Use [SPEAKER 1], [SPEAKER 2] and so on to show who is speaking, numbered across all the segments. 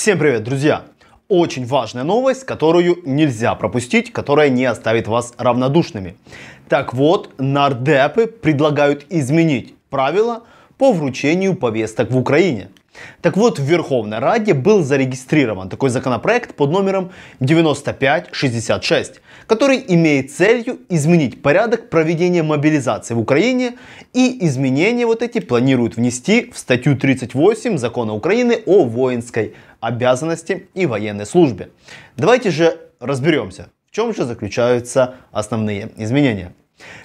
[SPEAKER 1] Всем привет, друзья! Очень важная новость, которую нельзя пропустить, которая не оставит вас равнодушными. Так вот, нардепы предлагают изменить правила по вручению повесток в Украине. Так вот, в Верховной Раде был зарегистрирован такой законопроект под номером 9566, который имеет целью изменить порядок проведения мобилизации в Украине и изменения вот эти планируют внести в статью 38 Закона Украины о воинской обязанности и военной службе. Давайте же разберемся, в чем же заключаются основные изменения.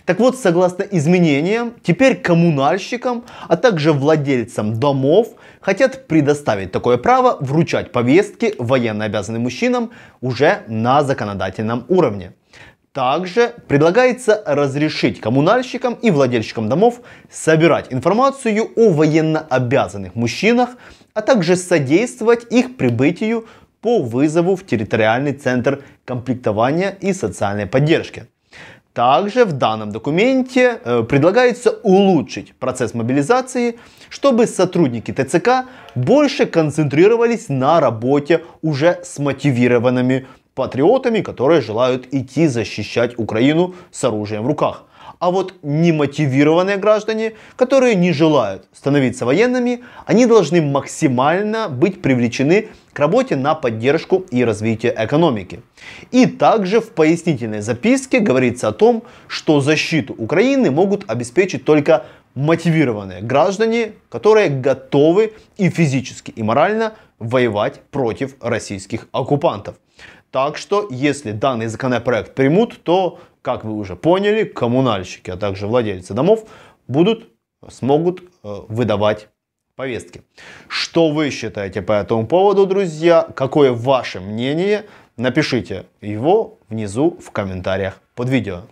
[SPEAKER 1] Так вот, согласно изменениям, теперь коммунальщикам, а также владельцам домов хотят предоставить такое право вручать повестки военно обязанным мужчинам уже на законодательном уровне. Также предлагается разрешить коммунальщикам и владельщикам домов собирать информацию о военнообязанных мужчинах, а также содействовать их прибытию по вызову в территориальный центр комплектования и социальной поддержки. Также в данном документе э, предлагается улучшить процесс мобилизации, чтобы сотрудники ТЦК больше концентрировались на работе уже с мотивированными патриотами, которые желают идти защищать Украину с оружием в руках. А вот немотивированные граждане, которые не желают становиться военными, они должны максимально быть привлечены к работе на поддержку и развитие экономики. И также в пояснительной записке говорится о том, что защиту Украины могут обеспечить только мотивированные граждане, которые готовы и физически, и морально воевать против российских оккупантов. Так что, если данный законопроект примут, то как вы уже поняли, коммунальщики, а также владельцы домов будут, смогут э, выдавать повестки. Что вы считаете по этому поводу, друзья? Какое ваше мнение? Напишите его внизу в комментариях под видео.